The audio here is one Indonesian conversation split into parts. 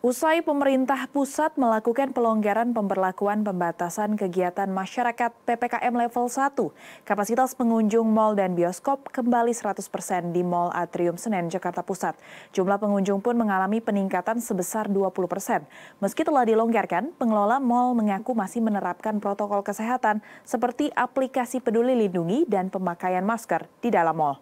Usai pemerintah pusat melakukan pelonggaran pemberlakuan pembatasan kegiatan masyarakat PPKM level 1, kapasitas pengunjung mal dan bioskop kembali 100% di Mall Atrium Senen, Jakarta Pusat. Jumlah pengunjung pun mengalami peningkatan sebesar 20%. Meski telah dilonggarkan, pengelola mal mengaku masih menerapkan protokol kesehatan seperti aplikasi peduli lindungi dan pemakaian masker di dalam mal.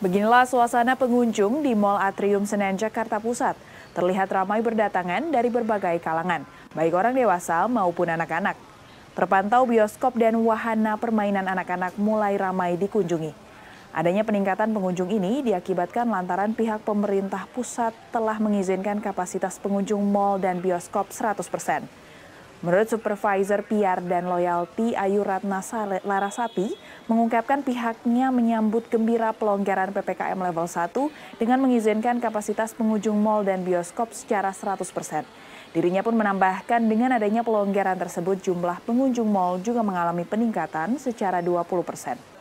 Beginilah suasana pengunjung di Mall Atrium Senen Jakarta Pusat. Terlihat ramai berdatangan dari berbagai kalangan, baik orang dewasa maupun anak-anak. Terpantau bioskop dan wahana permainan anak-anak mulai ramai dikunjungi. Adanya peningkatan pengunjung ini diakibatkan lantaran pihak pemerintah pusat telah mengizinkan kapasitas pengunjung mall dan bioskop 100 persen. Menurut Supervisor PR dan Loyalty Ayu Ratna Larasati, mengungkapkan pihaknya menyambut gembira pelonggaran PPKM level 1 dengan mengizinkan kapasitas pengunjung mal dan bioskop secara 100%. Dirinya pun menambahkan dengan adanya pelonggaran tersebut jumlah pengunjung mal juga mengalami peningkatan secara 20%.